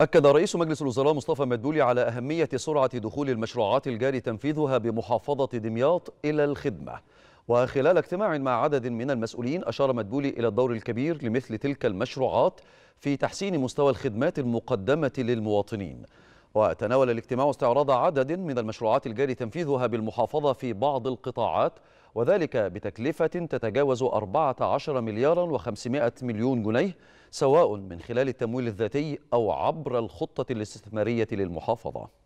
أكد رئيس مجلس الوزراء مصطفى مدبولي على أهمية سرعة دخول المشروعات الجاري تنفيذها بمحافظة دمياط إلى الخدمة وخلال اجتماع مع عدد من المسؤولين أشار مدبولي إلى الدور الكبير لمثل تلك المشروعات في تحسين مستوى الخدمات المقدمة للمواطنين وتناول الاجتماع استعراض عدد من المشروعات الجاري تنفيذها بالمحافظة في بعض القطاعات وذلك بتكلفة تتجاوز 14 مليارا و500 مليون جنيه سواء من خلال التمويل الذاتي أو عبر الخطة الاستثمارية للمحافظة